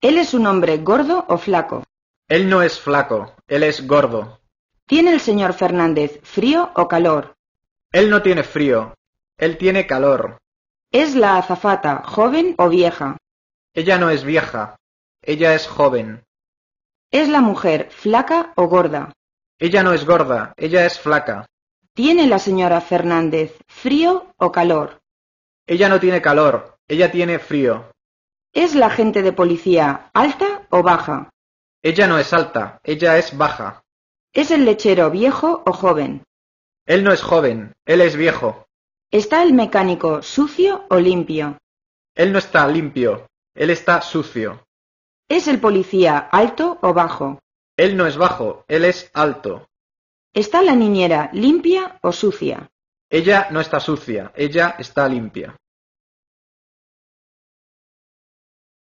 ¿Él es un hombre gordo o flaco? Él no es flaco, él es gordo. ¿Tiene el señor Fernández frío o calor? Él no tiene frío, él tiene calor. ¿Es la azafata joven o vieja? Ella no es vieja, ella es joven. ¿Es la mujer flaca o gorda? Ella no es gorda, ella es flaca. ¿Tiene la señora Fernández frío o calor? Ella no tiene calor, ella tiene frío. ¿Es la gente de policía alta o baja? Ella no es alta, ella es baja. ¿Es el lechero viejo o joven? Él no es joven, él es viejo. ¿Está el mecánico sucio o limpio? Él no está limpio, él está sucio. ¿Es el policía alto o bajo? Él no es bajo, él es alto. ¿Está la niñera limpia o sucia? Ella no está sucia, ella está limpia.